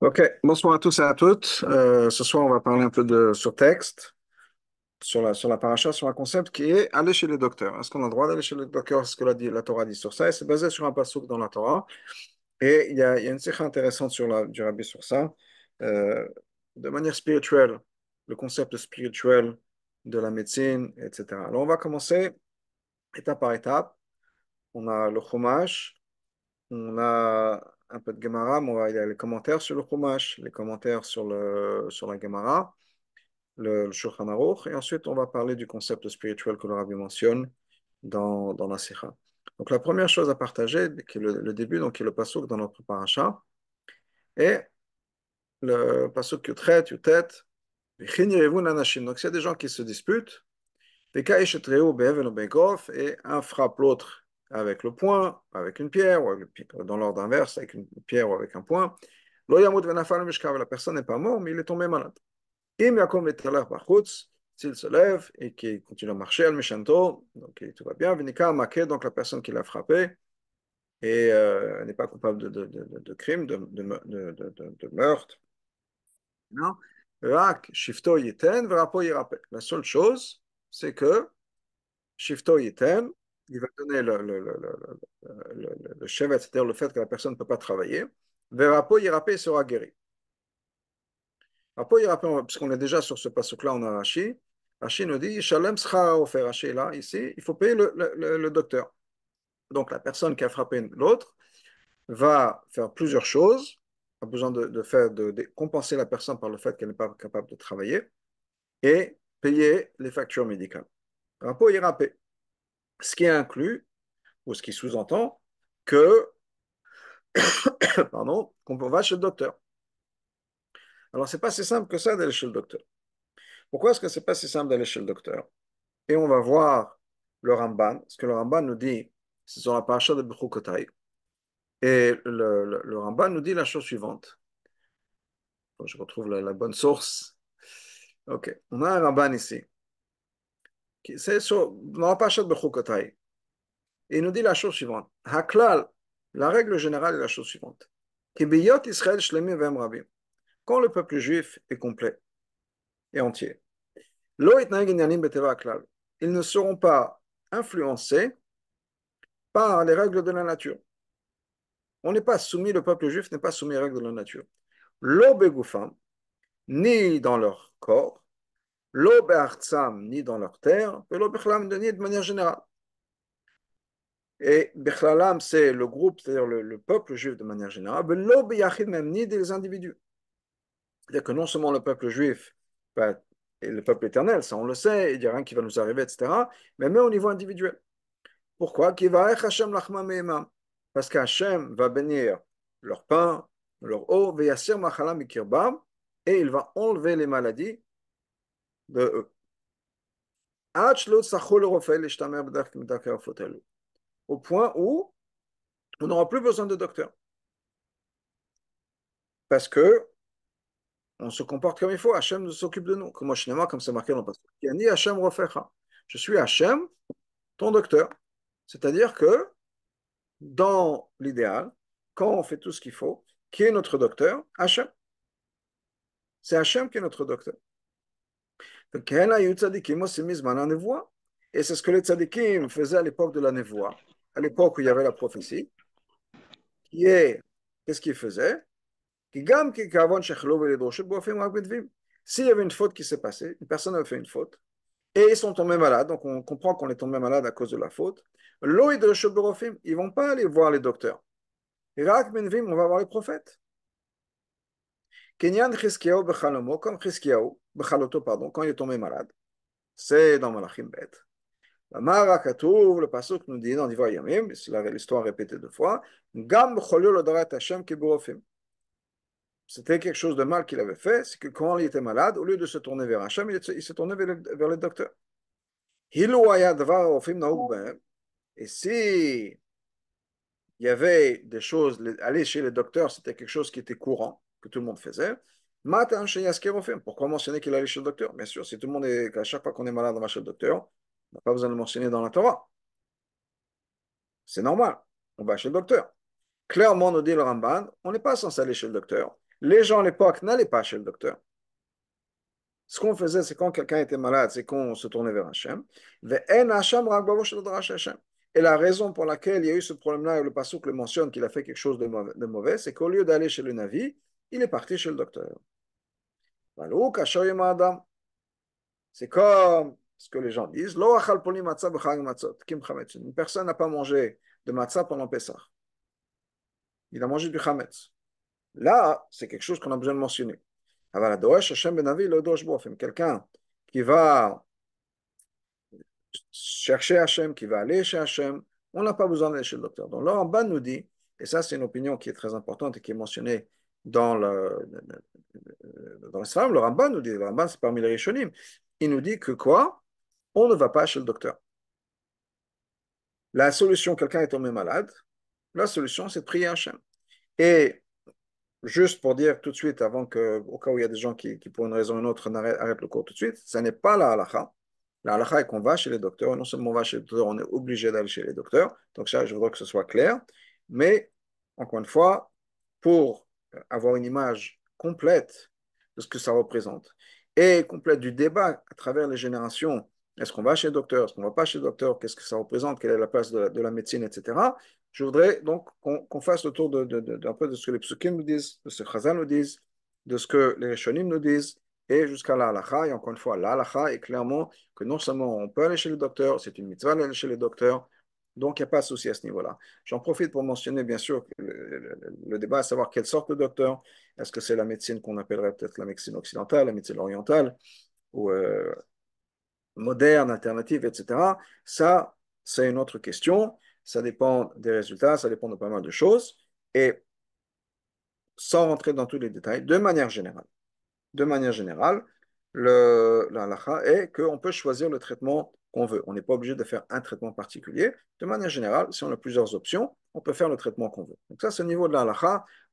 OK. Bonsoir à tous et à toutes. Euh, ce soir, on va parler un peu de, sur texte, sur la, sur paracha, sur un concept qui est aller chez les docteurs. Est-ce qu'on a le droit d'aller chez les docteurs est ce que la, la, Torah dit sur ça. Et c'est basé sur un passouk dans la Torah. Et il y a, une séquence intéressante sur la, du rabbi sur ça. Euh, de manière spirituelle, le concept spirituel de la médecine, etc. Alors, on va commencer étape par étape. On a le chômage, on a un peu de Gemara, il y a les commentaires sur le Chumash, les commentaires sur, le, sur la Gemara, le, le et ensuite on va parler du concept spirituel que le Rabbi mentionne dans, la Sikha. Donc la première chose à partager, qui est le, début, donc qui est le pasuk dans notre paracha, et le pasuk qui traite Chinirevun tête. Donc s'il y a des gens qui se disputent, et un frappe l'autre avec le point, avec une pierre, ou dans l'ordre inverse, avec une pierre ou avec un poing. Ben la personne n'est pas morte, mais il est tombé malade. S'il se lève et qu'il continue à marcher, al donc tout va bien. Vinika donc la personne qui l'a frappé, et euh, n'est pas coupable de, crime, de, meurtre. Non. La seule chose, c'est que Shifto Yiten, il va donner le, le, chevet, c'est-à-dire le fait que la personne ne peut pas travailler, Verapo yirapé sera guéri. Apo puisqu'on est déjà sur ce passage là on a Rashi. Rashi nous dit Shalem offert. ici, il faut payer le, docteur. Donc la personne qui a frappé l'autre va faire plusieurs choses, a besoin de, faire, de, compenser la personne par le fait qu'elle n'est pas capable de travailler et payer les factures médicales. Rapport Irapé ce qui inclut, ou ce qui sous-entend, que, pardon, qu'on va chez le docteur. Alors, c'est pas si simple que ça d'aller chez le docteur. Pourquoi est-ce que c'est pas si simple d'aller chez le docteur Et on va voir le Ramban, ce que le Ramban nous dit, c'est sur la paracha de Bukhukotai. Et le, Ramban nous dit la chose suivante. je retrouve la, la bonne source. Ok, on a un Ramban ici c'est il nous dit la chose suivante. Haklal, la règle générale est la chose suivante. Israël Quand le peuple juif est complet et entier, ils ne seront pas influencés par les règles de la nature. On n'est pas soumis, le peuple juif n'est pas soumis aux règles de la nature. L'obégoufam, ni dans leur corps, l'obertsam, ni dans leur terre, et est ni de manière générale. Et Bechlalam, c'est le groupe, c'est-à-dire le, peuple juif de manière générale, ben, même ni des individus. C'est-à-dire que non seulement le peuple juif, ben, et le peuple éternel, ça on le sait, il n'y a rien qui va nous arriver, etc., mais même au niveau individuel. Pourquoi Parce qu'Hachem va bénir leur pain, leur eau, et il va enlever les maladies au point où on n'aura plus besoin de docteur. Parce que on se comporte comme il faut. Hachem s'occupe de nous. Comme comme c'est marqué dans le Je suis Hachem, ton docteur. C'est-à-dire que dans l'idéal, quand on fait tout ce qu'il faut, qui est notre docteur Hachem. C'est Hachem qui est notre docteur. Et c'est ce que les tzadikim faisaient à l'époque de la névoie, à l'époque où il y avait la prophétie. Qui est, qu'est-ce qu'ils faisaient S'il y avait une faute qui s'est passée, une personne avait fait une faute, et ils sont tombés malades, donc on comprend qu'on est tombé malade à cause de la faute, ils ne vont pas aller voir les docteurs. on va voir les prophètes. Kenyan Bechalomo, comme Bechaloto, pardon, quand il est tombé malade. C'est dans Malachim Bet. La Mara le Pasuk nous dit dans Divrei Yamim, c'est l'histoire répétée deux fois, Gam cholio Hashem Kiburofim. C'était quelque chose de mal qu'il avait fait, c'est que quand il était malade, au lieu de se tourner vers Hashem, il se tourné vers le, vers le docteur. Ben. Et si il y avait des choses, aller chez le docteur, c'était quelque chose qui était courant, que tout le monde faisait. Pourquoi mentionner qu'il allait chez le docteur Bien sûr, si tout le monde est, à chaque fois qu'on est malade, on va chez le docteur, on n'a pas besoin de le mentionner dans la Torah. C'est normal. On va chez le docteur. Clairement, nous dit le Ramban, on n'est pas censé aller chez le docteur. Les gens à l'époque n'allaient pas chez le docteur. Ce qu'on faisait, c'est quand quelqu'un était malade, c'est qu'on se tournait vers Hachem. Et la raison pour laquelle il y a eu ce problème-là, et le Passouk le mentionne qu'il a fait quelque chose de mauvais, c'est qu'au lieu d'aller chez le Navi, il est parti chez le docteur. Ben, c'est comme ce que les gens disent. Une personne n'a pas mangé de matzah pendant Pessah. Il a mangé du hametz. Là, c'est quelque chose qu'on a besoin de mentionner. Ben quelqu'un qui va chercher Hachem, qui va aller chez Hachem, on n'a pas besoin d'aller chez le docteur. Donc, en bas nous dit, et ça, c'est une opinion qui est très importante et qui est mentionnée dans l'islam, le Ramban nous dit, le Ramban c'est parmi les Rishonim, il nous dit que quoi On ne va pas chez le docteur. La solution, quelqu'un est tombé malade, la solution c'est de prier Hachem. Et juste pour dire tout de suite, avant que, au cas où il y a des gens qui, qui pour une raison ou une autre, arrêtent, le cours tout de suite, ce n'est pas la halakha. La halakha est qu'on va chez les docteurs, et non seulement on va chez les docteurs, on est obligé d'aller chez les docteurs. Donc ça, je voudrais que ce soit clair. Mais, encore une fois, pour avoir une image complète de ce que ça représente et complète du débat à travers les générations. Est-ce qu'on va chez le docteur Est-ce qu'on ne va pas chez le docteur Qu'est-ce que ça représente Quelle est la place de la, médecine, etc. Je voudrais donc qu'on fasse le tour d'un peu de ce que les psukim nous disent, de ce que Chazal nous disent, de ce que les Rishonim nous disent, et jusqu'à la halakha. Et encore une fois, la halakha est clairement que non seulement on peut aller chez le docteur, c'est une mitzvah d'aller chez le docteur, donc, il n'y a pas de souci à ce niveau-là. J'en profite pour mentionner, bien sûr, le, débat à savoir quelle sorte de docteur. Est-ce que c'est la médecine qu'on appellerait peut-être la médecine occidentale, la médecine orientale, ou euh, moderne, alternative, etc. Ça, c'est une autre question. Ça dépend des résultats, ça dépend de pas mal de choses. Et sans rentrer dans tous les détails, de manière générale, de manière générale, le, la est qu'on peut choisir le traitement qu'on veut. On n'est pas obligé de faire un traitement particulier. De manière générale, si on a plusieurs options, on peut faire le traitement qu'on veut. Donc ça, c'est au niveau de la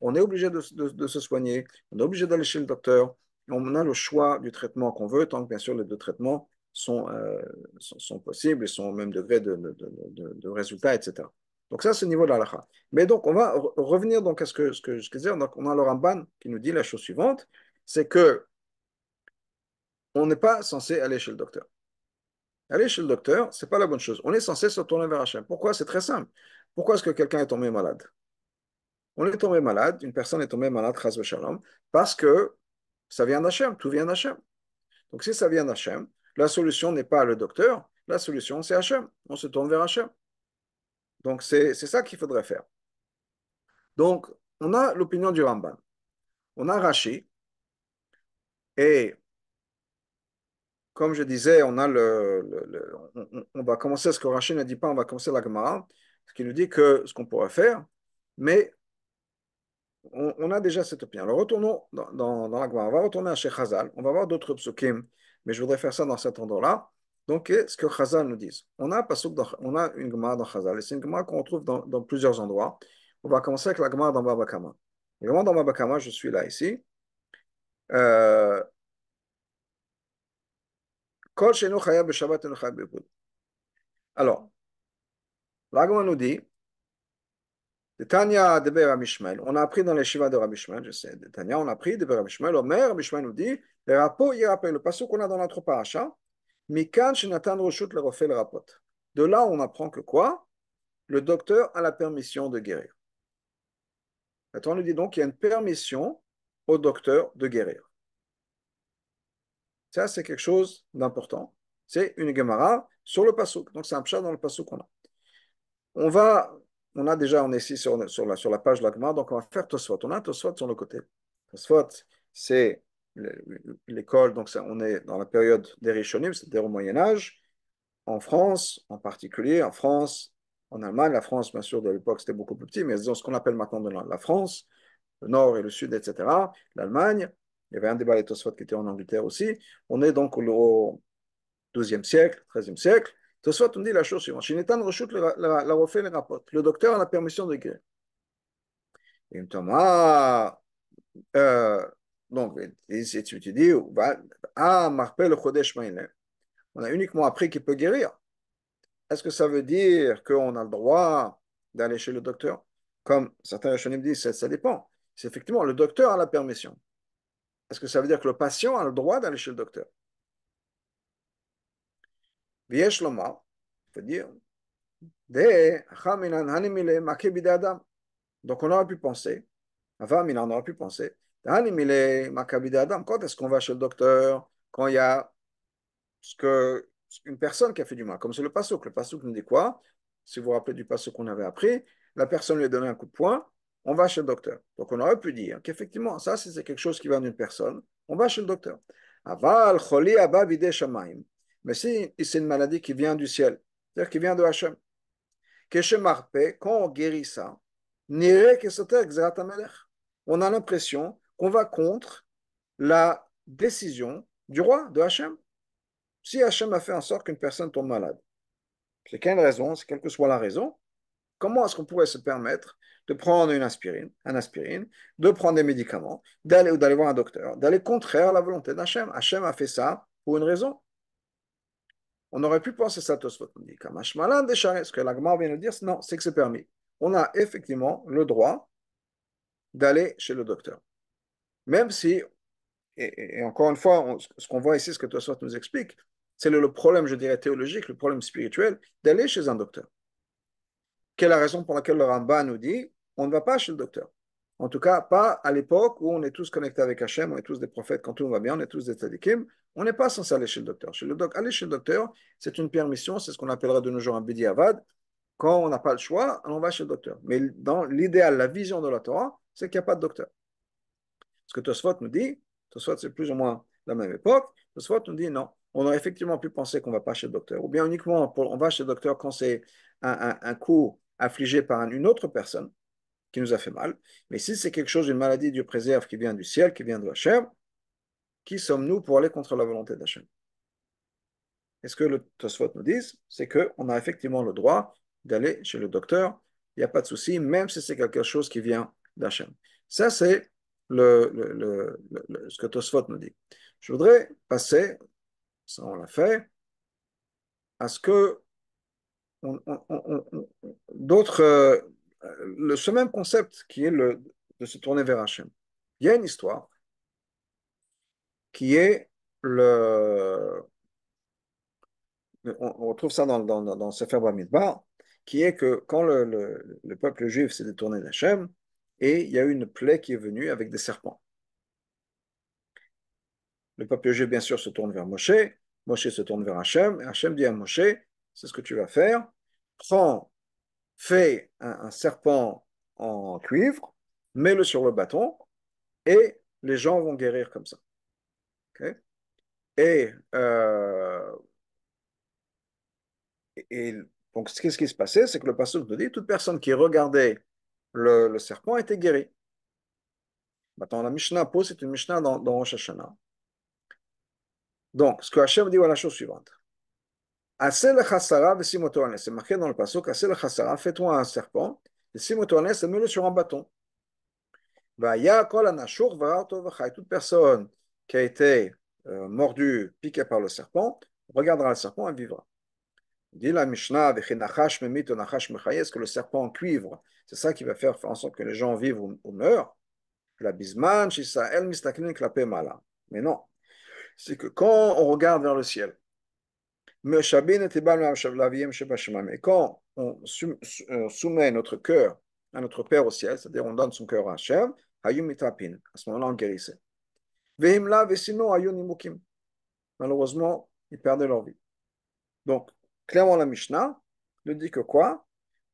On est obligé de, se soigner, on est obligé d'aller chez le docteur, on a le choix du traitement qu'on veut, tant que bien sûr les deux traitements sont, euh, sont, possibles et sont au même degré de, résultat, etc. Donc ça, c'est au niveau de la Mais donc, on va revenir donc à ce que, ce que je disais. Donc, on a le Ramban qui nous dit la chose suivante, c'est que on n'est pas censé aller chez le docteur. Aller chez le docteur, ce n'est pas la bonne chose. On est censé se tourner vers Hachem. Pourquoi C'est très simple. Pourquoi est-ce que quelqu'un est tombé malade On est tombé malade, une personne est tombée malade, shalom, parce que ça vient d'Hachem, tout vient d'Hachem. Donc si ça vient d'Hachem, la solution n'est pas le docteur, la solution c'est Hachem. On se tourne vers Hachem. Donc c'est ça qu'il faudrait faire. Donc on a l'opinion du Ramban. On a Rashi. Et comme je disais, on, a le, on, va commencer ce que Rachid ne dit pas, on va commencer la Gemara, ce qui nous dit que ce qu'on pourrait faire, mais on, a déjà cette opinion. Alors retournons dans, la Gemara, on va retourner à chez Chazal, on va voir d'autres psukim, mais je voudrais faire ça dans cet endroit-là. Donc, ce que Khazal nous dit. On a, dans, on a une Gemara dans Khazal. et c'est une Gemara qu'on retrouve dans, plusieurs endroits. On va commencer avec la Gemara dans Babakama. La vraiment dans Babakama, je suis là ici. Euh, alors, l'Agma nous dit, Tanya de Ramishmael, on a appris dans les Shiva de Ramishmael, je sais, Tanya, on a appris de Ramishmael, Omer, Ramishmael nous dit, le rapport, il rappelle le passage qu'on a dans notre paracha, Mikan Shinatan, Roshut le refait le rapport. De là, on apprend que quoi Le docteur a la permission de guérir. La on nous dit donc qu'il y a une permission au docteur de guérir. Ça, c'est quelque chose d'important. C'est une Gemara sur le Passouk. Donc, c'est un chat dans le Passouk qu'on a. On va, on a déjà, on est ici sur, la, page de la Gemara, donc on va faire Tosfot. On a Tosfot sur le côté. Tosfot, c'est l'école, donc on est dans la période des Rishonim, c'est-à-dire au Moyen-Âge, en France en particulier, en France, en Allemagne, la France, bien sûr, de l'époque, c'était beaucoup plus petit, mais dans ce qu'on appelle maintenant la France, le Nord et le Sud, etc., l'Allemagne, il y avait un débat avec Tosfot qui était en Angleterre aussi. On est donc au XIIe siècle, XIIIe siècle. Tosfot nous dit la chose suivante. Shinetan la refait le Le docteur a la permission de guérir. Ah, euh, Il me dit, ah, donc, tu dis, ah, marpel On a uniquement appris qu'il peut guérir. Est-ce que ça veut dire qu'on a le droit d'aller chez le docteur Comme certains Rishonim disent, ça dépend. C'est effectivement, le docteur a la permission. Est-ce que ça veut dire que le patient a le droit d'aller chez le docteur dire donc on aurait pu penser, avant, on aurait pu penser, quand est-ce qu'on va chez le docteur Quand il y a ce que, une personne qui a fait du mal, comme c'est le que Le pasouk nous dit quoi Si vous vous rappelez du passeau qu'on avait appris, la personne lui a donné un coup de poing, on va chez le docteur. Donc on aurait pu dire qu'effectivement, ça c'est quelque chose qui vient d'une personne, on va chez le docteur. Aval, Mais si c'est une maladie qui vient du ciel, c'est-à-dire qui vient de Hachem, que quand on guérit ça, on a l'impression qu'on va contre la décision du roi, de Hachem. Si Hachem a fait en sorte qu'une personne tombe malade, c'est quelle raison, c'est quelle que soit la raison, comment est-ce qu'on pourrait se permettre de prendre une aspirine, un aspirine, de prendre des médicaments, d'aller ou d'aller voir un docteur, d'aller contraire à la volonté d'Hachem. Hachem a fait ça pour une raison. On aurait pu penser ça, nous dit, ce que l'Agmar vient de dire, non, c'est que c'est permis. On a effectivement le droit d'aller chez le docteur. Même si, et, encore une fois, ce qu'on voit ici, ce que Toswat nous explique, c'est le, le, problème, je dirais, théologique, le problème spirituel, d'aller chez un docteur. Quelle est la raison pour laquelle le Ramban nous dit on ne va pas chez le docteur. En tout cas, pas à l'époque où on est tous connectés avec Hachem, on est tous des prophètes, quand tout va bien, on est tous des tzadikim. On n'est pas censé aller chez le docteur. Chez le doc, aller chez le docteur, c'est une permission, c'est ce qu'on appellera de nos jours un bidi avad. Quand on n'a pas le choix, on va chez le docteur. Mais dans l'idéal, la vision de la Torah, c'est qu'il n'y a pas de docteur. Ce que Tosfot nous dit, Tosfot c'est plus ou moins la même époque, Tosfot nous dit non, on aurait effectivement pu penser qu'on ne va pas chez le docteur, ou bien uniquement on va chez le docteur quand c'est un, coup affligé par une autre personne, qui nous a fait mal. Mais si c'est quelque chose, une maladie, Dieu préserve, qui vient du ciel, qui vient de la Hachem, qui sommes-nous pour aller contre la volonté d'Hachem Et ce que le Tosfot nous dit, c'est que qu'on a effectivement le droit d'aller chez le docteur, il n'y a pas de souci, même si c'est quelque chose qui vient d'Hachem. Ça, c'est le, ce que Tosfot nous dit. Je voudrais passer, ça on l'a fait, à ce que d'autres euh, ce même concept qui est de se tourner vers Hachem. Il y a une histoire qui est le. On, retrouve ça dans, dans, dans Sefer Bamidbar, qui est que quand le, peuple juif s'est détourné d'Hachem, et il y a eu une plaie qui est venue avec des serpents. Le peuple juif, bien sûr, se tourne vers Moshe, Moshe se tourne vers Hachem, et Hachem dit à Moshe, c'est ce que tu vas faire, prends fait un, serpent en cuivre, mets-le sur le bâton, et les gens vont guérir comme ça. Euh, et, et, donc, ce, ce qui se passait, c'est que le pasteur nous dit toute personne qui regardait le, serpent était guérie. Maintenant, la Mishnah pose, c'est une Mishnah dans, dans Rosh Hashanah. Donc, ce que Hachem dit, voilà la chose suivante. Assez le chassara, C'est marqué dans le passage. Assez le chassara, fais-toi un serpent. Et et mets-le sur un bâton. Vaya kol anashur v'chai. Toute personne qui a été euh, mordue, piquée par le serpent, regardera le serpent et vivra. Dit la Mishnah, v'chinachash memit onachash mechaye. Est-ce que le serpent en cuivre, c'est ça qui va faire en sorte que les gens vivent ou, meurent? La bisman, mistaknin mistaklin klapemala. Mais non. C'est que quand on regarde vers le ciel, et quand on euh, soumet notre cœur à notre Père au ciel, c'est-à-dire on donne son cœur à Hachem, à ce moment-là, on guérissait. Malheureusement, ils perdaient leur vie. Donc, clairement, la Mishnah ne dit que quoi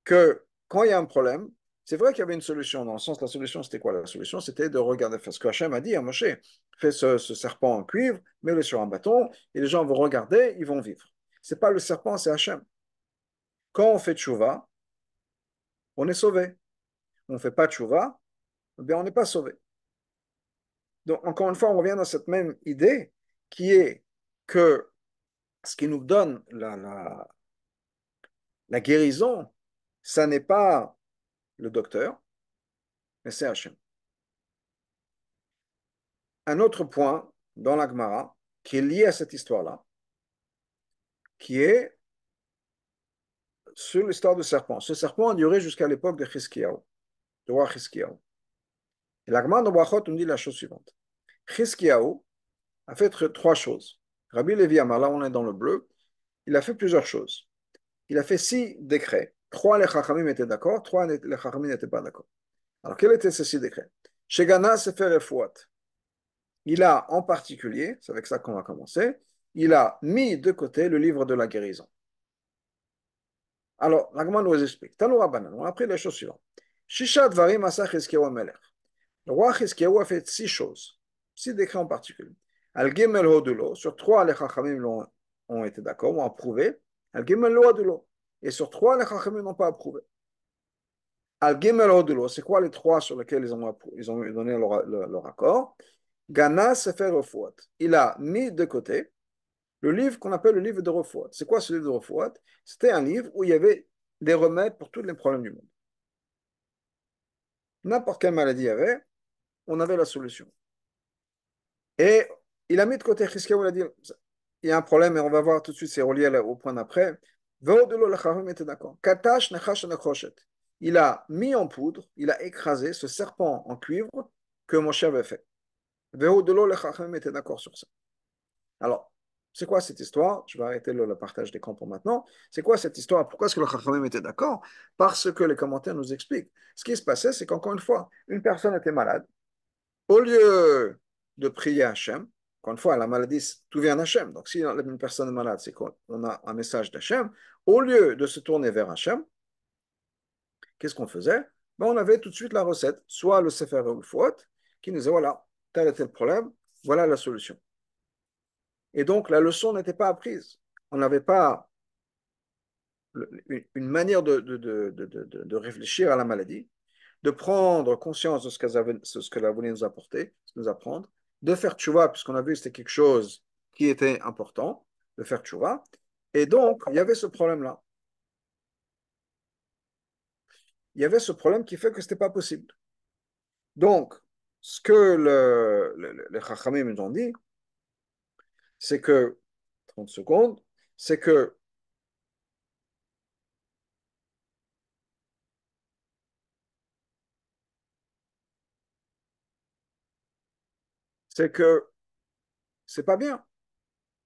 Que quand il y a un problème, c'est vrai qu'il y avait une solution, dans le sens, la solution, c'était quoi La solution, c'était de regarder, ce que Hachem a dit à Moshe, fais ce, ce serpent en cuivre, mets-le sur un bâton, et les gens vont regarder, ils vont vivre n'est pas le serpent, c'est Hachem. Quand on fait tchouva, on est sauvé. On ne fait pas tchouva, eh on n'est pas sauvé. Donc, encore une fois, on revient dans cette même idée qui est que ce qui nous donne la, la, guérison, ça n'est pas le docteur, mais c'est Hachem. Un autre point dans l'Agmara qui est lié à cette histoire-là, qui est sur l'histoire du serpent. Ce serpent a duré jusqu'à l'époque de Chizkiyahu, de roi Chizkiyahu. Et l'Agman de Bachot nous dit la chose suivante. Chizkiyahu a fait trois choses. Rabbi Levi Amar, là on est dans le bleu, il a fait plusieurs choses. Il a fait six décrets. Trois les Chachamim étaient d'accord, trois les Chachamim n'étaient pas d'accord. Alors quels étaient ces six décrets Chegana se fait refouat. Il a en particulier, c'est avec ça qu'on va commencer, il a mis de côté le livre de la guérison. Alors, Ragman nous explique. on a appris les choses suivantes. Le roi Chizkiyahu a fait six choses, six décrets en particulier. Al-Gimel Hodulo, sur trois, les Chachamim ont, été d'accord, ont approuvé. Al-Gimel Et sur trois, les Chachamim n'ont pas approuvé. Al-Gimel Hodulo, c'est quoi les trois sur lesquels ils ont, ils ont donné leur, leur, accord Gana Sefer Ofuat. Il a mis de côté le livre qu'on appelle le livre de Refouat. C'est quoi ce livre de Refouat C'était un livre où il y avait des remèdes pour tous les problèmes du monde. N'importe quelle maladie il y avait, on avait la solution. Et il a mis de côté il a dit il y a un problème, et on va voir tout de suite, c'est relié au point d'après. Il a mis en poudre, il a écrasé ce serpent en cuivre que mon cher avait fait. d'accord sur ça. Alors, c'est quoi cette histoire Je vais arrêter le, partage d'écran pour maintenant. C'est quoi cette histoire Pourquoi est-ce que le Chachamim était d'accord Parce que les commentaires nous expliquent. Ce qui se passait, c'est qu'encore une fois, une personne était malade. Au lieu de prier Hachem, encore une fois, la maladie, tout vient d'Hachem. Donc, si une personne est malade, c'est qu'on a un message d'Hachem. Au lieu de se tourner vers Hachem, qu'est-ce qu'on faisait ben, On avait tout de suite la recette, soit le Sefer fouet, qui nous disait voilà, tel était le problème, voilà la solution. Et donc, la leçon n'était pas apprise. On n'avait pas une manière de, de, de, de, réfléchir à la maladie, de prendre conscience de ce, qu'elle ce que la voulait nous apporter, nous apprendre, de faire tchouva, puisqu'on a vu que c'était quelque chose qui était important, de faire tchouva. Et donc, il y avait ce problème-là. Il y avait ce problème qui fait que ce n'était pas possible. Donc, ce que le, les Chachamim nous ont dit, c'est que, 30 secondes, c'est que c'est que c'est pas bien.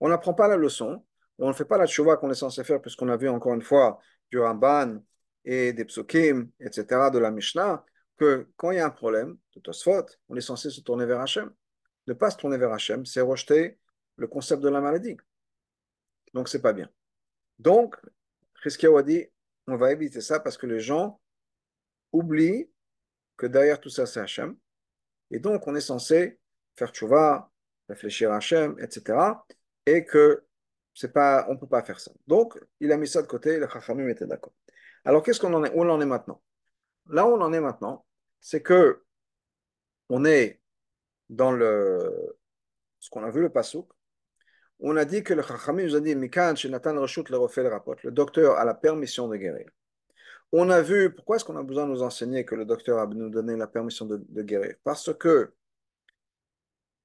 On n'apprend pas la leçon, on ne fait pas la tchouva qu'on est censé faire, puisqu'on a vu encore une fois du Ramban et des psukim, etc., de la Mishnah, que quand il y a un problème de Tosfot, on est censé se tourner vers Hachem. Ne pas se tourner vers Hachem, c'est rejeter le concept de la maladie. Donc, c'est pas bien. Donc, Chris a dit, on va éviter ça parce que les gens oublient que derrière tout ça, c'est Hachem. Et donc, on est censé faire tchouva, réfléchir à Hachem, etc. Et que c'est pas, on peut pas faire ça. Donc, il a mis ça de côté, le Khachamim était d'accord. Alors, qu'est-ce qu'on en est, où on en est maintenant Là où on en est maintenant, c'est que on est dans le, ce qu'on a vu, le Passouk, on a dit que le khachami nous a dit le Le docteur a la permission de guérir. On a vu, pourquoi est-ce qu'on a besoin de nous enseigner que le docteur a nous donné la permission de, guérir Parce que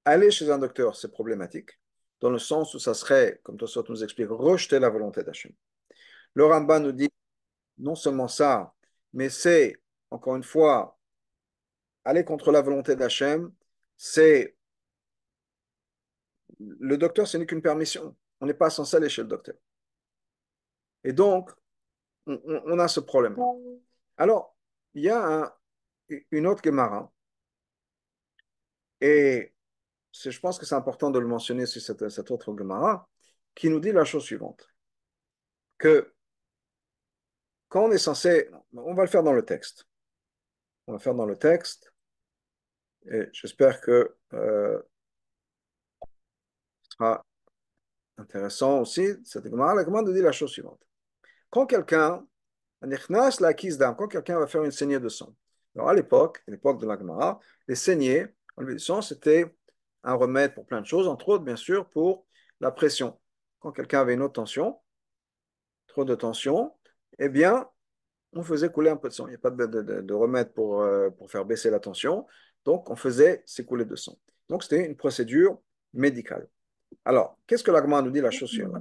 aller chez un docteur, c'est problématique, dans le sens où ça serait, comme Tosot nous explique, rejeter la volonté d'Hachem. Le Ramba nous dit non seulement ça, mais c'est, encore une fois, aller contre la volonté d'Hachem, c'est le docteur, ce n'est qu'une permission. On n'est pas censé aller chez le docteur. Et donc, on, a ce problème. Alors, il y a une autre Gemara, et je pense que c'est important de le mentionner sur cette, autre Gemara, qui nous dit la chose suivante que quand on est censé, on va le faire dans le texte. On va le faire dans le texte. Et j'espère que euh, intéressant aussi, cette Gemara, la nous dit la chose suivante. Quand quelqu'un, quand quelqu'un va faire une saignée de sang, alors à l'époque, à l'époque de la Gemara, les saignées, en du sang, c'était un remède pour plein de choses, entre autres, bien sûr, pour la pression. Quand quelqu'un avait une haute tension, trop de tension, eh bien, on faisait couler un peu de sang. Il n'y a pas de, remède pour, euh, pour faire baisser la tension, donc on faisait s'écouler de sang. Donc c'était une procédure médicale. Alors, qu'est-ce que l'Agma nous dit la chaussure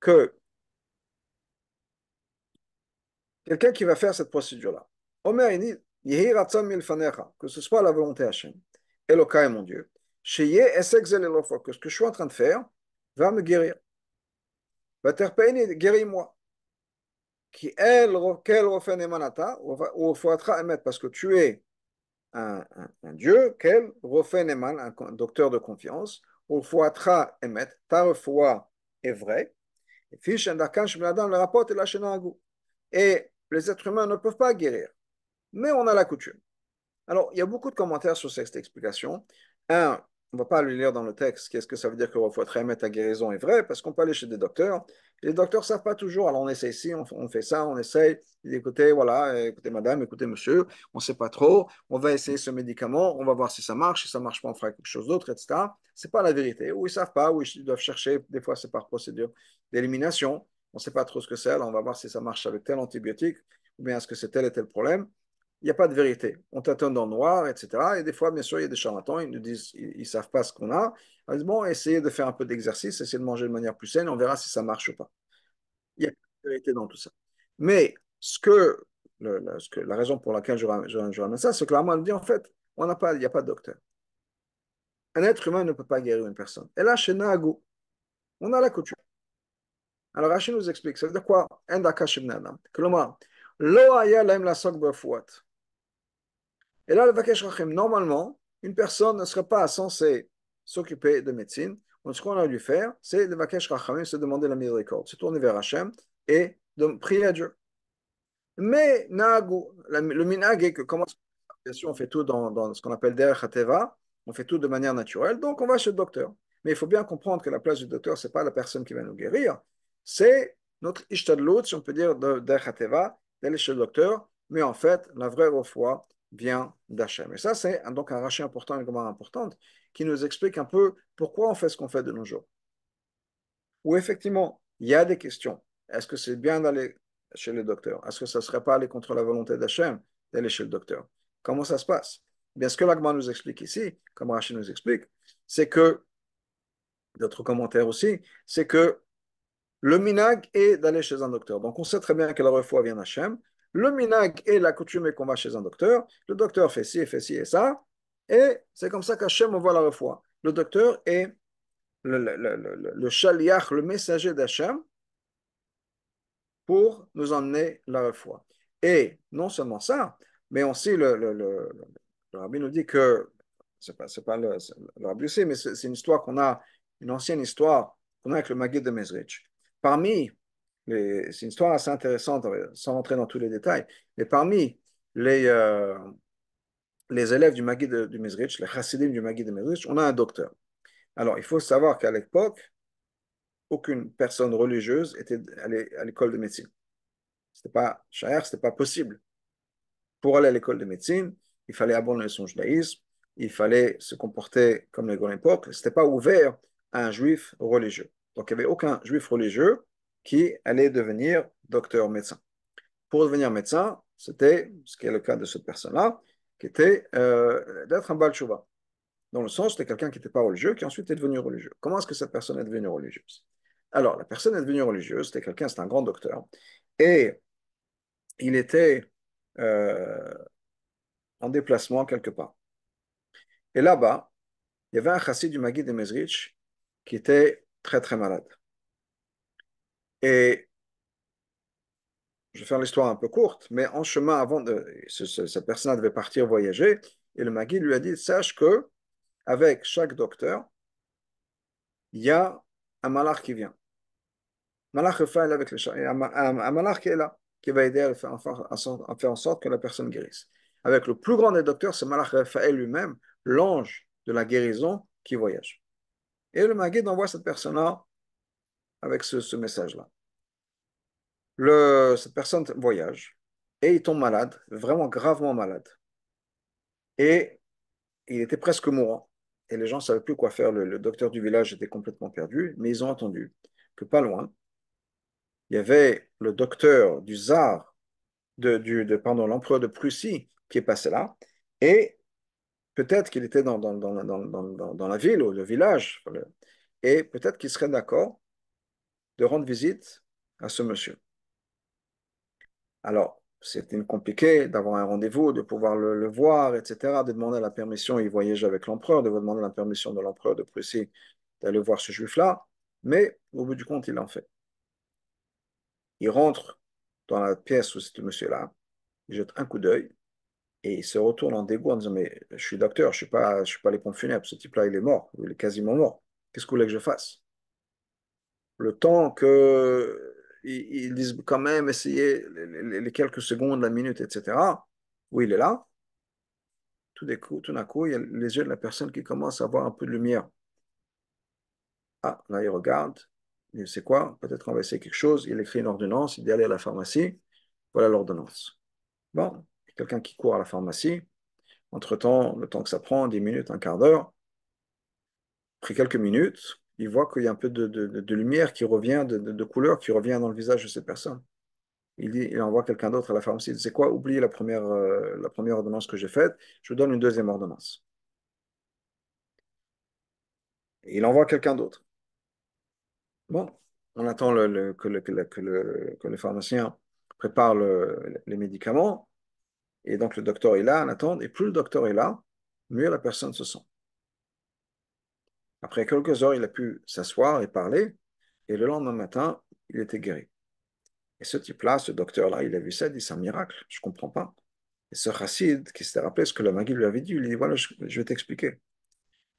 Que quelqu'un qui va faire cette procédure-là, il que ce soit la volonté Hachem, est mon Dieu, que ce que je suis en train de faire va me guérir. Va guéris-moi. Qui refait parce que tu es un, Dieu qu'elle refait un docteur de confiance, ou foitra emet, ta foi est vraie, et Et les êtres humains ne peuvent pas guérir, mais on a la coutume. Alors, il y a beaucoup de commentaires sur cette explication. Un, on ne va pas lui lire dans le texte qu'est-ce que ça veut dire que être mettre à guérison est vrai, parce qu'on peut aller chez des docteurs. les docteurs ne savent pas toujours. Alors on essaie ici, on, fait ça, on essaye. Écoutez, voilà, écoutez madame, écoutez monsieur, on ne sait pas trop. On va essayer ce médicament, on va voir si ça marche. Si ça ne marche pas, on fera quelque chose d'autre, etc. Ce n'est pas la vérité. Ou ils ne savent pas, ou ils doivent chercher. Des fois, c'est par procédure d'élimination. On ne sait pas trop ce que c'est. Alors on va voir si ça marche avec tel antibiotique, ou bien est-ce que c'est tel et tel problème il n'y a pas de vérité. On t'attend dans le noir, etc. Et des fois, bien sûr, il y a des charlatans, ils nous disent, ils ne savent pas ce qu'on a. Ils bon, essayez de faire un peu d'exercice, essayez de manger de manière plus saine, on verra si ça marche ou pas. Il y a pas de vérité dans tout ça. Mais ce que, la, raison pour laquelle je, ramène ça, c'est que la dit, en fait, on n'a pas, il n'y a pas de docteur. Un être humain ne peut pas guérir une personne. Et là, chez Nago, on a la couture. Alors, Rachid nous explique, ça veut dire quoi? Que et là, le Vakesh rachem, normalement, une personne ne serait pas censée s'occuper de médecine. Donc, ce qu'on a dû faire, c'est le Vakesh rachem, se demander la miséricorde, se tourner vers Hachem et de prier à Dieu. Mais le minag est que comment on fait tout dans, ce qu'on appelle der on fait tout de manière naturelle, donc on va chez le docteur. Mais il faut bien comprendre que la place du docteur, ce n'est pas la personne qui va nous guérir, c'est notre Ishtadlut, si on peut dire, derchateva, d'aller chez le docteur. Mais en fait, la vraie foi, vient d'Hachem. Et ça, c'est donc un rachat important, une grammaire importante, qui nous explique un peu pourquoi on fait ce qu'on fait de nos jours. Où effectivement, il y a des questions. Est-ce que c'est bien d'aller chez le docteur Est-ce que ça ne serait pas aller contre la volonté d'Hachem d'aller chez le docteur Comment ça se passe Bien, ce que l'Agma nous explique ici, comme Rachid nous explique, c'est que, d'autres commentaires aussi, c'est que le minag est d'aller chez un docteur. Donc on sait très bien que la foi vient d'Hachem, le minag est la coutume qu'on va chez un docteur, le docteur fait ci, fait ci et ça, et c'est comme ça qu'Hachem envoie la refroid. Le docteur est le, le, le, le messager d'Hachem, pour nous emmener la refroid. Et non seulement ça, mais aussi le, le, rabbi nous dit que, c'est pas, pas le, rabbi aussi, mais c'est une histoire qu'on a, une ancienne histoire qu'on a avec le Maguid de Mezrich. Parmi c'est une histoire assez intéressante, sans rentrer dans tous les détails. Mais parmi les, euh, les élèves du Magui de, du les chassidim du Magui de Mizrich, on a un docteur. Alors, il faut savoir qu'à l'époque, aucune personne religieuse était allée à l'école de médecine. C'était pas cher, c'était pas possible. Pour aller à l'école de médecine, il fallait abandonner son judaïsme, il fallait se comporter comme les grands époques. C'était pas ouvert à un juif religieux. Donc, il n'y avait aucun juif religieux qui allait devenir docteur médecin. Pour devenir médecin, c'était ce qui est le cas de cette personne-là, qui était euh, d'être un balchouba, Dans le sens, c'était quelqu'un qui n'était pas religieux, qui ensuite est devenu religieux. Comment est-ce que cette personne est devenue religieuse Alors, la personne est devenue religieuse, c'était quelqu'un, c'était un grand docteur, et il était euh, en déplacement quelque part. Et là-bas, il y avait un chassid du Magui de Mezrich qui était très très malade. Et je vais faire l'histoire un peu courte, mais en chemin, avant de. cette personne devait partir voyager, et le Magi lui a dit Sache que, avec chaque docteur, il y a un malar qui vient. Malach Rafael avec le un, un, qui est là, qui va aider à faire, en sorte que la personne guérisse. Avec le plus grand des docteurs, c'est Malach Raphaël lui-même, l'ange de la guérison qui voyage. Et le maguide envoie cette personne-là avec ce, message-là. Cette personne voyage et il tombe malade, vraiment gravement malade. Et il était presque mourant. Et les gens ne savaient plus quoi faire. Le, docteur du village était complètement perdu, mais ils ont entendu que pas loin, il y avait le docteur du tsar, de, du, de, pendant l'empereur de Prussie qui est passé là. Et peut-être qu'il était dans dans, dans, la ville ou le village, et peut-être qu'il serait d'accord de rendre visite à ce monsieur. Alors, c'était compliqué d'avoir un rendez-vous, de pouvoir le, voir, etc., de demander la permission, il voyage avec l'empereur, de vous demander la permission de l'empereur de Prussie d'aller voir ce juif-là, mais au bout du compte, il en fait. Il rentre dans la pièce où c'est le monsieur-là, il jette un coup d'œil, et il se retourne en dégoût en disant Mais je suis docteur, je ne suis, pas, je suis pas les pompes funèbres, ce type-là, il est mort, il est quasiment mort. Qu'est-ce que vous voulez que je fasse le temps que ils disent quand même essayer les, quelques secondes, la minute, etc. Oui, il est là. Tout d'un coup, tout d'un il y a les yeux de la personne qui commence à avoir un peu de lumière. Ah, là, il regarde. Il sait quoi Peut-être qu'on va essayer quelque chose. Il écrit une ordonnance. Il dit aller à la pharmacie. Voilà l'ordonnance. Bon, quelqu'un qui court à la pharmacie. Entre-temps, le temps que ça prend, 10 minutes, un quart d'heure. Après quelques minutes, il voit qu'il y a un peu de, lumière qui revient, de, couleur qui revient dans le visage de cette personne. Il, il envoie quelqu'un d'autre à la pharmacie. C'est quoi Oubliez euh, la première, ordonnance que j'ai faite, je vous donne une deuxième ordonnance. il envoie quelqu'un d'autre. Bon, on attend que, le, pharmacien prépare les médicaments. Et donc le docteur est là, on attend. Et plus le docteur est là, mieux la personne se sent. Après quelques heures, il a pu s'asseoir et parler, et le lendemain matin, il était guéri. Et ce type-là, ce docteur-là, il a vu ça, il dit c'est un miracle, je ne comprends pas. Et ce chassid qui s'était rappelé ce que le Magi lui avait dit, il dit voilà, je, vais t'expliquer.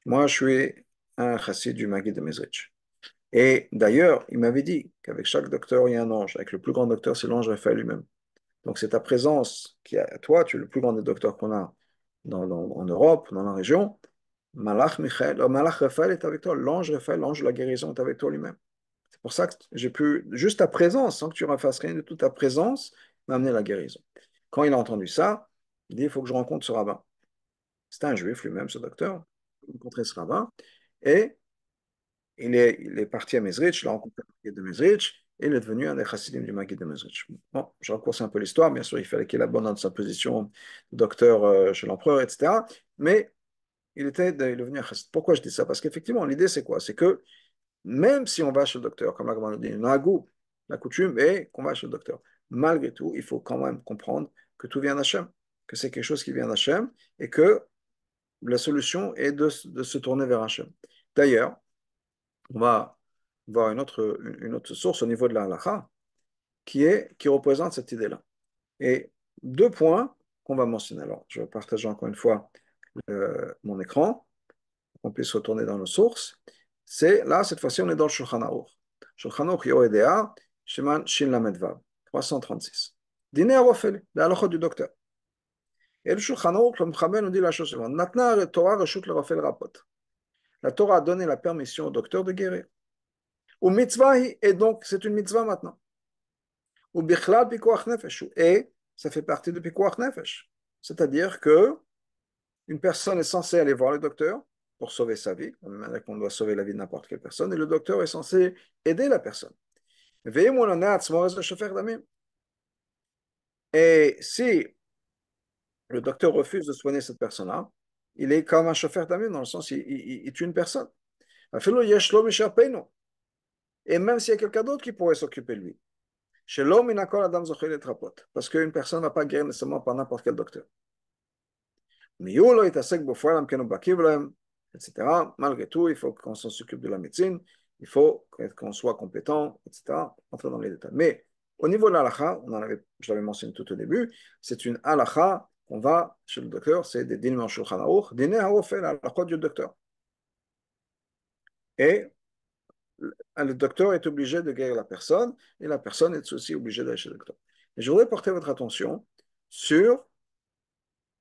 Moi, je suis un chassid du Magi de Mesrich. Et d'ailleurs, il m'avait dit qu'avec chaque docteur, il y a un ange. Avec le plus grand docteur, c'est l'ange Raphaël lui-même. Donc c'est ta présence qui est à toi, tu es le plus grand des docteurs qu'on a en Europe, dans la région. Malach Michael, oh, Malach Raphaël est avec toi, l'ange Raphaël, l'ange de la guérison est avec toi lui-même. C'est pour ça que j'ai pu, juste ta présence, sans que tu refasses rien de toute ta présence, m'amener la guérison. Quand il a entendu ça, il dit, il faut que je rencontre ce rabbin. C'était un juif lui-même, ce docteur, rencontré ce rabbin, et il est, parti à Mezrich, il a rencontré le de Mezrich, et il est devenu un des chassidim du Maguid de Mezrich. Bon, je raccourcis un peu l'histoire, bien sûr, il fallait qu'il abandonne sa position de docteur euh, chez l'empereur, etc. Mais il était de devenir Pourquoi je dis ça Parce qu'effectivement, l'idée, c'est quoi C'est que même si on va chez le docteur, comme la nous dit, on goût, la coutume est qu'on va chez le docteur. Malgré tout, il faut quand même comprendre que tout vient d'Hachem, que c'est quelque chose qui vient d'Hachem et que la solution est de, se tourner vers Hachem. D'ailleurs, on va voir une autre, source au niveau de la halakha qui, qui représente cette idée-là. Et deux points qu'on va mentionner. Alors, je vais partager encore une fois euh, mon écran, qu'on puisse retourner dans nos sources. C'est là, cette fois-ci, on est dans le Shulchan Aruch. Shulchan Aruch Yoedea, Sheman Shin Lamedvav, 336. Dîner à Rofel, la du docteur. Et le Shulchan Aruch, le nous dit la chose suivante. Natna Torah le Rofel rapot. La Torah a donné la permission au docteur de guérir. Ou mitzvah, et donc c'est une mitzvah maintenant. Ou bichlal nefesh, et ça fait partie de pikuach nefesh. C'est-à-dire que une personne est censée aller voir le docteur pour sauver sa vie, même on doit sauver la vie de n'importe quelle personne, et le docteur est censé aider la personne. Et si le docteur refuse de soigner cette personne-là, il est comme un chauffeur d'amis, dans le sens il, il, tue une personne. Et même s'il y a quelqu'un d'autre qui pourrait s'occuper de lui. Chez l'homme, Adam Parce qu'une personne ne va pas guérir nécessairement par n'importe quel docteur. Mais Malgré tout, il faut qu'on s'occupe de la médecine, il faut qu'on soit compétent, etc. Entrer dans les détails. Mais au niveau de l'alaha, on en avait, je l'avais mentionné tout au début, c'est une alaha qu'on va chez le docteur, c'est des dîners en dîners du docteur. Et le docteur est obligé de guérir la personne, et la personne est aussi obligée d'aller chez le docteur. je voudrais porter votre attention sur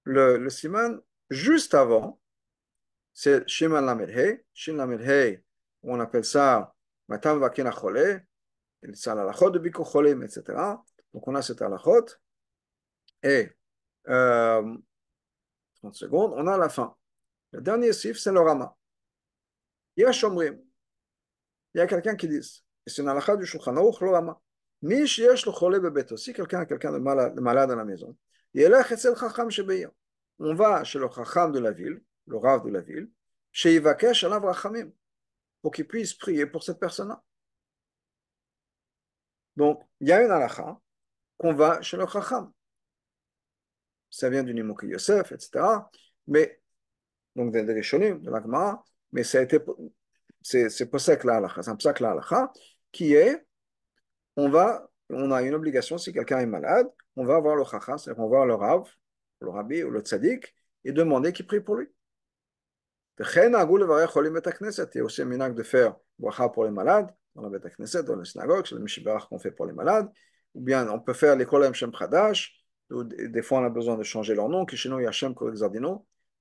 le, le siman juste avant, c'est Shiman lamirhei Shin Lamedhei, on appelle ça Matam Vakin il c'est à la de Biko Cholim, etc. Donc on a cette alachot. Et, euh, 30 secondes, on a la fin. Le dernier sif, c'est le Rama. Il y a Shomrim. Il y a quelqu'un qui dit, et c'est une alacha du Shulchan Aruch, le Rama. Mish yesh y a aussi, quelqu'un quelqu'un de malade à la maison. On va chez le Chacham de la ville, le Rav de la ville, chez Ivakesh al Avrachamim, pour qu'il puisse prier pour cette personne-là. Donc, il y a une halacha qu'on va chez le Chacham. Ça vient du Nimoki Yosef, etc. Mais, donc de shonim de l'Agma, mais ça a été, c'est, c'est ça que la halacha, c'est un pour ça que la halacha qui est, on va on a une obligation, si quelqu'un est malade, on va voir le chacham, cest va voir le rav, le rabbi ou le tzaddik, et demander qu'il prie pour lui. il y a aussi un minac de faire bracha pour les malades, dans la Knesset, dans la synagogue, c'est le mishibarach qu'on fait pour les malades, ou bien on peut faire l'école kolam shem ou des fois on a besoin de changer leur nom, que chez nous il y a shem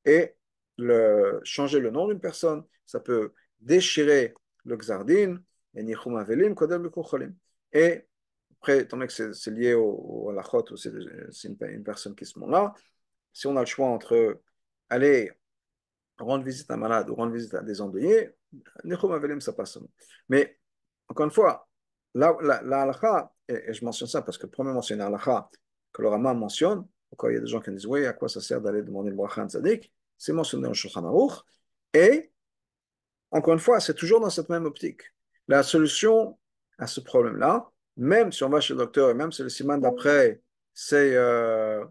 et le, changer le nom d'une personne, ça peut déchirer le xardin, et avelim et après, étant donné que c'est lié au, la ou c'est une, personne qui se moment là, si on a le choix entre aller rendre visite à un malade ou rendre visite à des endeuillés, ça passe. Mais encore une fois, la, la, halakha, et, je mentionne ça parce que premièrement, c'est une halakha que le Rama mentionne, quand il y a des gens qui disent Oui, à quoi ça sert d'aller demander le bracha tzadik C'est mentionné en Shulchan Aruch. Et encore une fois, c'est toujours dans cette même optique. La solution à ce problème-là, même si on va chez le docteur, et même si le siman d'après, c'est euh,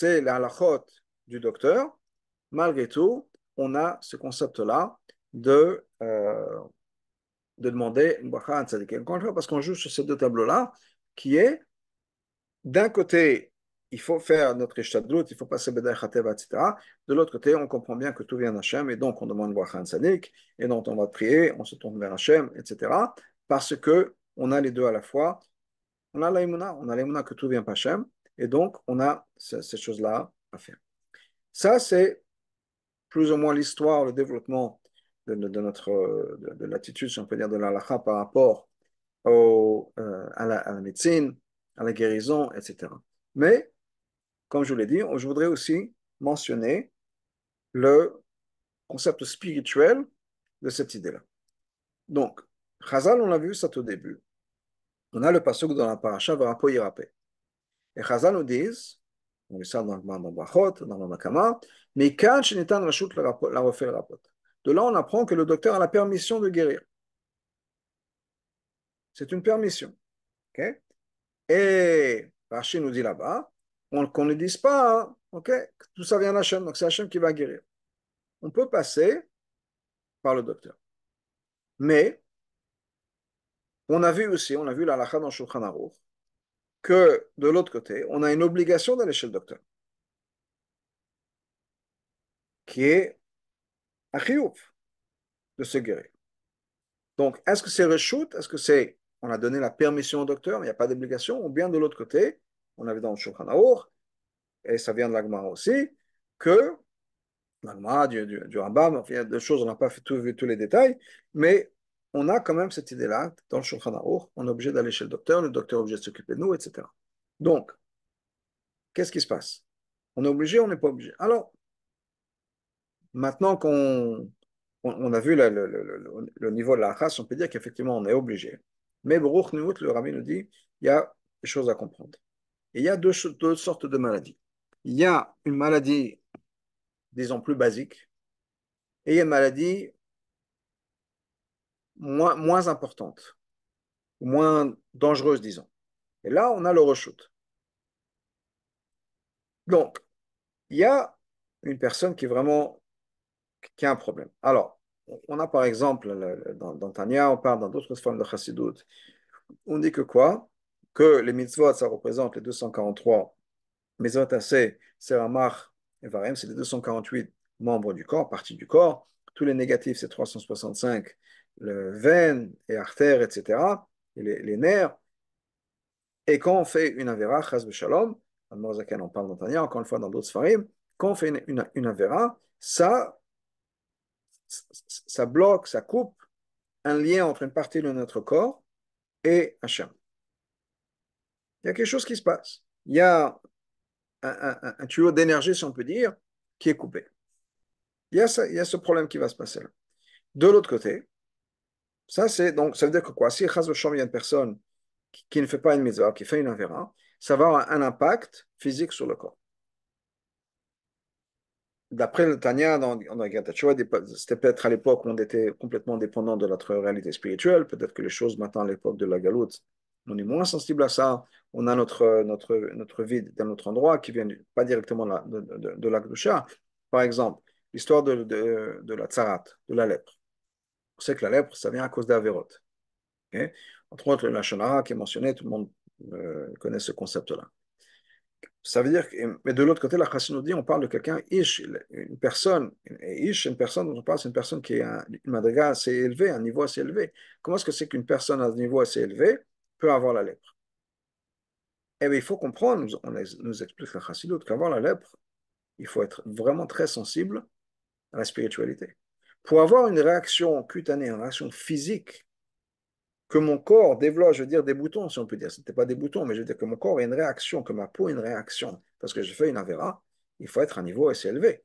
la halachot du docteur, malgré tout, on a ce concept-là de, euh, de demander une bracha parce qu'on joue sur ces deux tableaux-là, qui est, d'un côté, il faut faire notre ishtadlut, il faut passer beder Khateva, etc. De l'autre côté, on comprend bien que tout vient d'Hachem, et donc on demande bracha et donc on va prier, on se tourne vers Hachem, etc. Parce que on a les deux à la fois. On a l'aïmouna, on a l'aïmouna que tout vient pas chem, et donc on a ces, choses-là à faire. Ça, c'est plus ou moins l'histoire, le développement de, notre, de, l'attitude, si on peut dire, de l'alakha par rapport au, euh, à, la, à, la, médecine, à la guérison, etc. Mais, comme je vous l'ai dit, je voudrais aussi mentionner le concept spirituel de cette idée-là. Donc, Chazal, on l'a vu, ça au début. On a le passage dans la paracha Varapo Yirapé. Et Chazal nous dit, on le sait dans le Bachot, dans le Makama, mais quand Shinitan Rashut la refait le rapport. De là, on apprend que le docteur a la permission de guérir. C'est une permission. Et Rashi nous dit là-bas qu'on ne dise pas, hein, OK tout ça vient d'Hachem, donc c'est Hachem qui va guérir. On peut passer par le docteur. Mais on a vu aussi, on a vu la l'alakha dans Shulchan Aruch, que de l'autre côté, on a une obligation d'aller l'échelle docteur, qui est à de se guérir. Donc, est-ce que c'est reshoot Est-ce que c'est on a donné la permission au docteur, mais il n'y a pas d'obligation Ou bien de l'autre côté, on avait dans le Shulchan et ça vient de l'Agmara aussi, que la du, du, enfin, il y a deux choses, on n'a pas tout, vu tous les détails, mais on a quand même cette idée-là dans le Shulchan On est obligé d'aller chez le docteur, le docteur est obligé de s'occuper de nous, etc. Donc, qu'est-ce qui se passe On est obligé, on n'est pas obligé. Alors, maintenant qu'on a vu le, niveau de la race, on peut dire qu'effectivement, on est obligé. Mais Baruch le rabbin nous dit, il y a des choses à comprendre. il y a deux, deux sortes de maladies. Il y a une maladie, disons, plus basique, et il y a une maladie moins, moins importante, moins dangereuse, disons. Et là, on a le reshoot. Donc, il y a une personne qui vraiment qui a un problème. Alors, on a par exemple dans, Tania, on parle dans d'autres formes de chassidut, on dit que quoi Que les mitzvot, ça représente les 243 mitzvot assez, et c'est les 248 membres du corps, parties du corps. Tous les négatifs, c'est 365 le veine et artère, etc., et les, nerfs. Et quand on fait une avéra chas shalom, on parle dans encore une fois dans d'autres farim, quand on fait une, une, ça, ça bloque, ça coupe un lien entre une partie de notre corps et Hachem. Il y a quelque chose qui se passe. Il y a un, tuyau d'énergie, si on peut dire, qui est coupé. Il y a, ça, il y a ce problème qui va se passer là. De l'autre côté, ça, c'est donc, ça veut dire que quoi Si il y a une personne qui, ne fait pas une mitzvah, qui fait une avéra, ça va avoir un impact physique sur le corps. D'après le Tanya, dans, c'était peut-être à l'époque où on était complètement dépendant de notre réalité spirituelle. Peut-être que les choses maintenant, à l'époque de la Galout, on est moins sensible à ça. On a notre, notre, notre vie dans notre endroit qui vient pas directement de, de, la Par exemple, l'histoire de, de la tsarat, de la lèpre on sait que la lèpre, ça vient à cause d'Averot. Entre autres, le Lachonara qui est mentionné, tout le monde euh, connaît ce concept-là. Ça veut dire, que, mais de l'autre côté, la nous dit, on parle de quelqu'un, ish, une personne, ish, une personne dont on parle, c'est une personne qui est un, assez élevé, un niveau assez élevé. Comment est-ce que c'est qu'une personne à un niveau assez élevé peut avoir la lèpre Eh bien, il faut comprendre, on nous explique la chassidoute, qu'avoir la lèpre, il faut être vraiment très sensible à la spiritualité. Pour avoir une réaction cutanée, une réaction physique, que mon corps développe, je veux dire des boutons, si on peut dire, ce n'était pas des boutons, mais je veux dire que mon corps a une réaction, que ma peau a une réaction, parce que je fais une avéra, il faut être à un niveau assez élevé.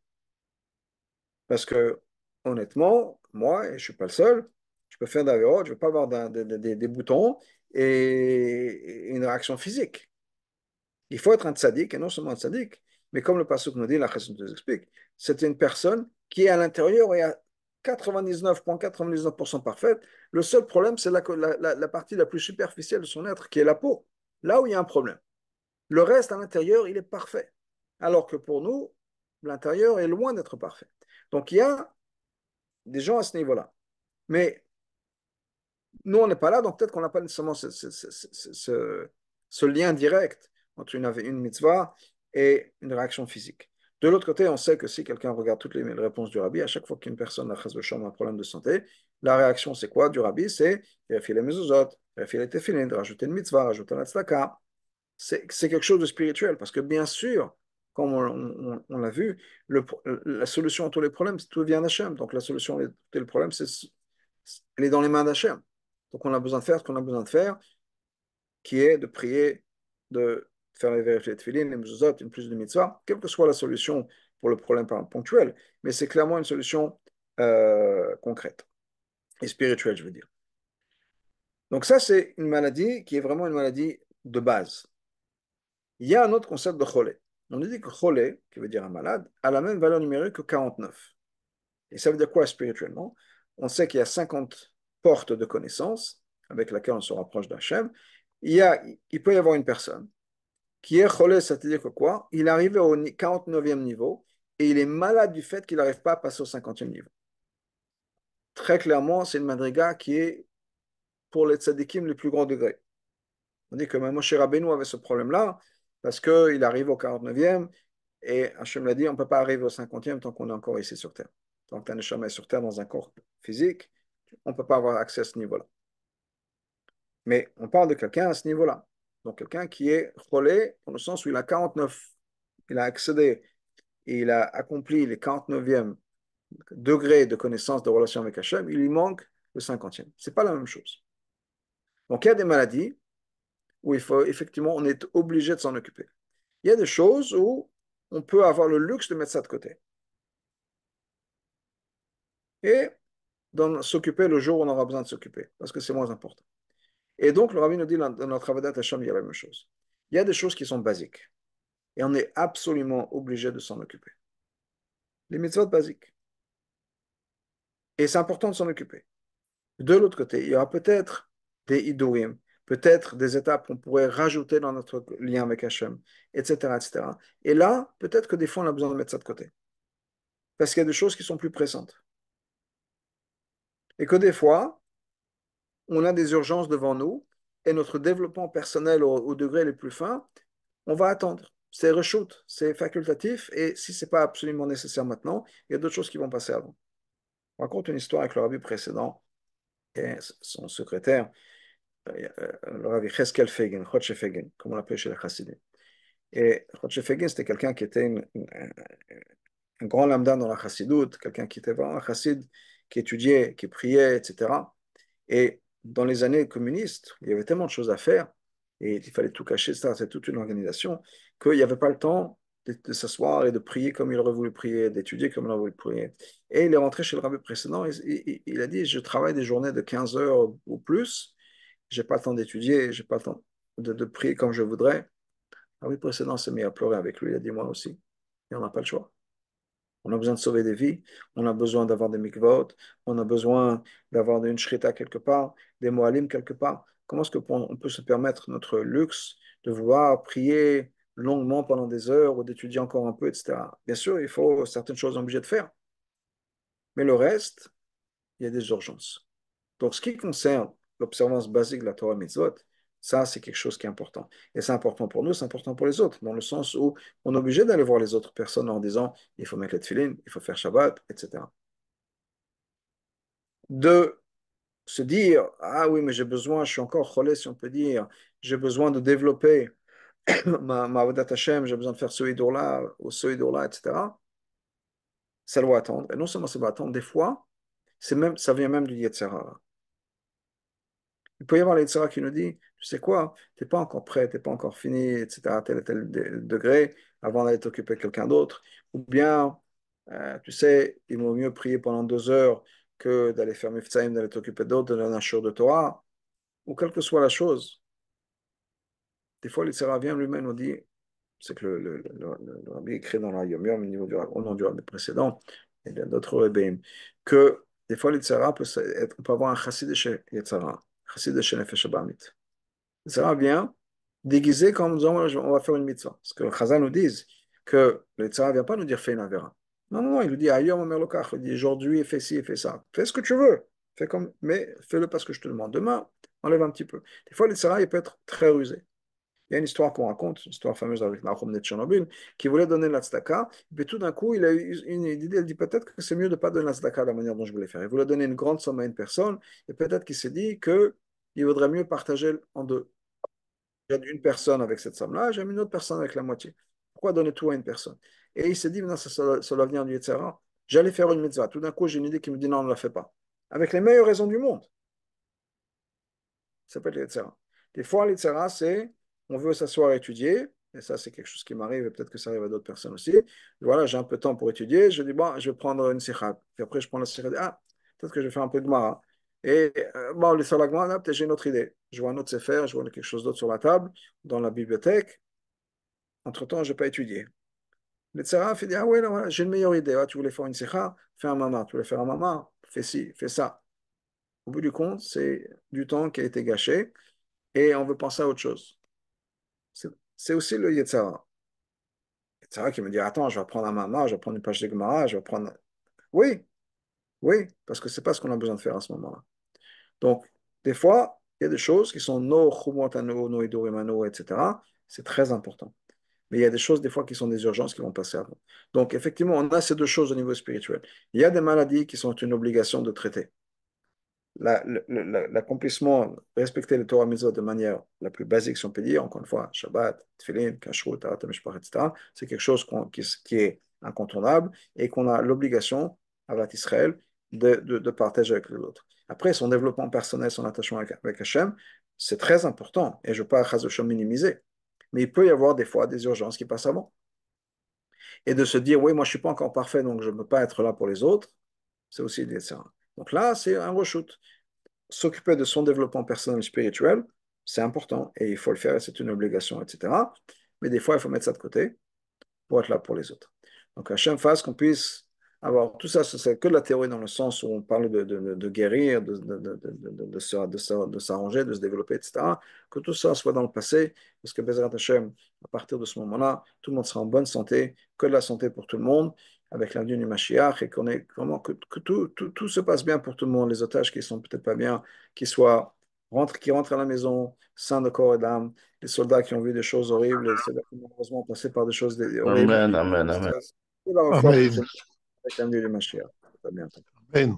Parce que, honnêtement, moi, je ne suis pas le seul, je peux faire une je ne veux pas avoir des, boutons et une réaction physique. Il faut être un tzaddik, et non seulement un tzaddik, mais comme le passage nous dit, la raison nous explique, c'est une personne qui est à l'intérieur et à, 99,99% parfaite. Le seul problème, c'est la, partie la plus superficielle de son être, qui est la peau. Là où il y a un problème. Le reste à l'intérieur, il est parfait. Alors que pour nous, l'intérieur est loin d'être parfait. Donc il y a des gens à ce niveau-là. Mais nous, on n'est pas là, donc peut-être qu'on n'a pas nécessairement ce, lien direct entre une mitzvah et une réaction physique. De l'autre côté, on sait que si quelqu'un regarde toutes les réponses du rabbi, à chaque fois qu'une personne a un problème de santé, la réaction c'est quoi du rabbi C'est vérifier les vérifier les rajouter une mitzvah, rajouter un tzedaka. C'est quelque chose de spirituel parce que bien sûr, comme on, l'a vu, la solution à tous les problèmes, tout vient d'Hachem. Donc la solution à tous les problèmes, c'est elle est dans les mains d'Hachem. Donc on a besoin de faire ce qu'on a besoin de faire, qui est de prier, de faire les vérifier de filines, les mezuzot, une plus de mitzvah, quelle que soit la solution pour le problème ponctuel, mais c'est clairement une solution euh, concrète et spirituelle, je veux dire. Donc ça, c'est une maladie qui est vraiment une maladie de base. Il y a un autre concept de cholé. On nous dit que cholé, qui veut dire un malade, a la même valeur numérique que 49. Et ça veut dire quoi spirituellement On sait qu'il y a 50 portes de connaissance avec laquelle on se rapproche d'Hachem. Il, il peut y avoir une personne qui est cholé, c'est-à-dire que quoi Il arrive au 49e niveau et il est malade du fait qu'il n'arrive pas à passer au 50e niveau. Très clairement, c'est une madriga qui est pour les tzadikim le plus grand degré. On dit que même Moshe Rabbeinu avait ce problème-là parce qu'il arrive au 49e et Hachem l'a dit, on ne peut pas arriver au 50e tant qu'on est encore ici sur Terre. Tant qu'un est sur Terre dans un corps physique, on ne peut pas avoir accès à ce niveau-là. Mais on parle de quelqu'un à ce niveau-là. Donc, quelqu'un qui est relais, dans le sens où il a 49, il a accédé et il a accompli les 49e degrés de connaissance de relation avec Hachem, il lui manque le 50e. Ce n'est pas la même chose. Donc, il y a des maladies où il faut, effectivement, on est obligé de s'en occuper. Il y a des choses où on peut avoir le luxe de mettre ça de côté. Et s'occuper le jour où on aura besoin de s'occuper, parce que c'est moins important. Et donc, le Rabbi nous dit dans notre Avodat Hashem, il y a la même chose. Il y a des choses qui sont basiques. Et on est absolument obligé de s'en occuper. Les mitzvot basiques. Et c'est important de s'en occuper. De l'autre côté, il y aura peut-être des idurim, peut-être des étapes qu'on pourrait rajouter dans notre lien avec Hachem, etc., etc. Et là, peut-être que des fois, on a besoin de mettre ça de côté. Parce qu'il y a des choses qui sont plus pressantes. Et que des fois, on a des urgences devant nous et notre développement personnel au, degré le plus fin, on va attendre. C'est rechute, c'est facultatif et si ce n'est pas absolument nécessaire maintenant, il y a d'autres choses qui vont passer avant. On raconte une histoire avec le rabbi précédent et son secrétaire, euh, euh, le rabbi Cheskel Fegin, Chotche Fegin, comme on l'appelait chez les chassidim. Et Chotche Fegin, c'était quelqu'un qui était un grand lambda dans la chassidoute, quelqu'un qui était vraiment un chassid, qui étudiait, qui priait, etc. Et dans les années communistes, il y avait tellement de choses à faire et il fallait tout cacher, ça, c'est toute une organisation, qu'il n'y avait pas le temps de, s'asseoir et de prier comme il aurait voulu prier, d'étudier comme il aurait voulu prier. Et il est rentré chez le rabbin précédent, et, il a dit, je travaille des journées de 15 heures ou plus, j'ai pas le temps d'étudier, j'ai pas le temps de, de prier comme je voudrais. Le rabbin précédent s'est mis à pleurer avec lui, il a dit, moi aussi, et on n'a pas le choix. On a besoin de sauver des vies, on a besoin d'avoir des mikvot, on a besoin d'avoir une shrita quelque part, des moalim quelque part. Comment est-ce qu'on peut se permettre notre luxe de vouloir prier longuement pendant des heures ou d'étudier encore un peu, etc. Bien sûr, il faut certaines choses obligées de faire. Mais le reste, il y a des urgences. Donc, ce qui concerne l'observance basique de la Torah Mitzvot, ça, c'est quelque chose qui est important. Et c'est important pour nous, c'est important pour les autres, dans le sens où on est obligé d'aller voir les autres personnes en disant il faut mettre les il faut faire Shabbat, etc. De se dire ah oui, mais j'ai besoin, je suis encore relais, si on peut dire, j'ai besoin de développer ma, ma Hashem, j'ai besoin de faire ce là ou ce idour-là, etc. Ça doit attendre. Et non seulement ça doit attendre, des fois, même, ça vient même du Yetzirah. Il peut y avoir l'Etzera qui nous dit, tu sais quoi, tu n'es pas encore prêt, tu n'es pas encore fini, etc., tel et tel degré, avant d'aller t'occuper de quelqu'un d'autre. Ou bien, euh, tu sais, il vaut mieux prier pendant deux heures que d'aller faire Miftaim, d'aller t'occuper d'autres, de la show de Torah, ou quelle que soit la chose. Des fois, vient lui-même nous dit, c'est que le, rabbi écrit dans la Yom Yom, au, niveau du, au nom du rabbi précédent, et d'autres rabbins, que des fois, l'Itzara peut, avoir un chassid de chez Yitzhara le chez vient déguisé comme nous on va faire une mitzvah. Parce que le Chazan nous dit que le Tzara ne vient pas nous dire fais une avéra. Non, non, non, il nous dit ailleurs, mon mère il dit aujourd'hui, fais ci, fais ça. Fais ce que tu veux, fais comme, mais fais-le parce que je te demande. Demain, enlève un petit peu. Des fois, le Tzara, il peut être très rusé. Il y a une histoire qu'on raconte, une histoire fameuse avec Nahum de qui voulait donner la et puis tout d'un coup, il a eu une idée, il dit peut-être que c'est mieux de ne pas donner la de la manière dont je voulais faire. Il voulait donner une grande somme à une personne, et peut-être qu'il s'est dit que il vaudrait mieux partager en deux. J'aime une personne avec cette somme-là, j'aime une autre personne avec la moitié. Pourquoi donner tout à une personne Et il s'est dit, maintenant, va venir du etc. J'allais faire une mitzvah. Tout d'un coup, j'ai une idée qui me dit, non, on ne la fait pas. Avec les meilleures raisons du monde. Ça peut être Des fois, Yitzera, c'est on veut s'asseoir étudier, et ça c'est quelque chose qui m'arrive et peut-être que ça arrive à d'autres personnes aussi. Voilà, j'ai un peu de temps pour étudier, je dis bon, je vais prendre une sikha, puis après je prends la sikha, ah, peut-être que je vais faire un peu de mara. Et euh, bon, les là peut j'ai une autre idée. Je vois un autre faire, je vois quelque chose d'autre sur la table, dans la bibliothèque. Entre-temps, je vais pas étudié. Le tsaraf, il dit, ah oui, j'ai une meilleure idée. Ah, tu voulais faire une sikha, fais un mama. Tu voulais faire un maman, fais ci, fais ça. Au bout du compte, c'est du temps qui a été gâché et on veut penser à autre chose c'est aussi le Yetzara. Yetzara qui me dit Attends, je vais prendre un maman, je vais prendre une page de Gemara, je vais prendre. Oui, oui, parce que c'est pas ce qu'on a besoin de faire à ce moment-là. Donc, des fois, il y a des choses qui sont no chumotano, no idurimano, etc. C'est très important. Mais il y a des choses, des fois, qui sont des urgences qui vont passer avant. Donc, effectivement, on a ces deux choses au niveau spirituel. Il y a des maladies qui sont une obligation de traiter l'accomplissement, respecter les Torah Mitzvot de manière la plus basique, si on peut dire, encore une fois, Shabbat, Tfilin, Kashrut, Tarat etc., c'est quelque chose qui, est incontournable et qu'on a l'obligation, avec Israël, de, de, partager avec l'autre. Après, son développement personnel, son attachement avec, Hachem, c'est très important et je ne veux pas minimiser. Mais il peut y avoir des fois des urgences qui passent avant. Et de se dire, oui, moi je ne suis pas encore parfait, donc je ne peux pas être là pour les autres, c'est aussi des, donc là, c'est un reshoot. S'occuper de son développement personnel et spirituel, c'est important et il faut le faire, c'est une obligation, etc. Mais des fois, il faut mettre ça de côté pour être là pour les autres. Donc, chaque fasse qu'on puisse avoir tout ça, c'est que de la théorie dans le sens où on parle de, guérir, de, s'arranger, de, se développer, etc. Que tout ça soit dans le passé, parce que Bezrat Hashem, à partir de ce moment-là, tout le monde sera en bonne santé, que de la santé pour tout le monde, avec l'indien du Mashiach et qu'on est vraiment que, que tout, tout, tout, se passe bien pour tout le monde, les otages qui sont peut-être pas bien, qui soient rentrent, qui rentrent à la maison sains de corps et d'âme, les soldats qui ont vu des choses horribles, et malheureusement passé par des choses horribles. Amen, amen, amen. avec l'indien du Mashiach. Amen.